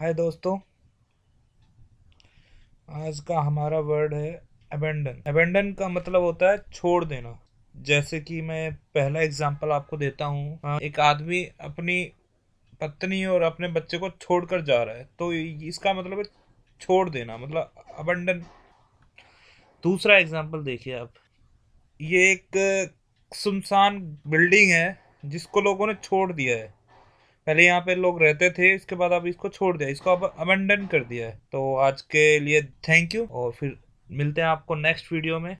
हाय दोस्तों आज का हमारा वर्ड है अबेंडन अबेंडन का मतलब होता है छोड़ देना जैसे कि मैं पहला एग्जांपल आपको देता हूँ हाँ, एक आदमी अपनी पत्नी और अपने बच्चे को छोड़कर जा रहा है तो इसका मतलब है छोड़ देना मतलब अबेंडन दूसरा एग्जांपल देखिए आप ये एक सुनसान बिल्डिंग है जिसको लोगों ने छोड़ दिया है पहले यहाँ पे लोग रहते थे इसके बाद अब इसको छोड़ दिया इसको अब अबेंडन कर दिया है तो आज के लिए थैंक यू और फिर मिलते हैं आपको नेक्स्ट वीडियो में